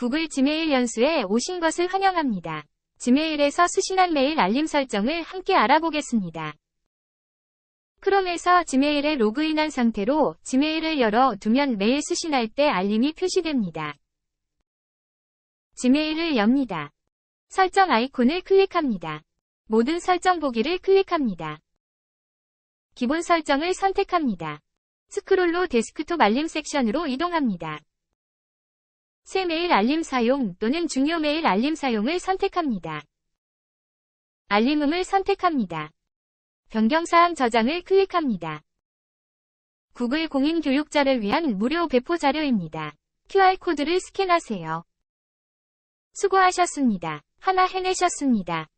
구글 지메일 연수에 오신 것을 환영합니다. 지메일에서 수신한 메일 알림 설정을 함께 알아보겠습니다. 크롬에서 지메일에 로그인한 상태로 지메일을 열어 두면 메일 수신할 때 알림이 표시됩니다. 지메일을 엽니다. 설정 아이콘을 클릭합니다. 모든 설정 보기를 클릭합니다. 기본 설정을 선택합니다. 스크롤로 데스크톱 알림 섹션으로 이동합니다. 새 메일 알림 사용 또는 중요 메일 알림 사용을 선택합니다. 알림음을 선택합니다. 변경사항 저장을 클릭합니다. 구글 공인 교육자를 위한 무료 배포 자료입니다. QR코드를 스캔하세요. 수고하셨습니다. 하나 해내셨습니다.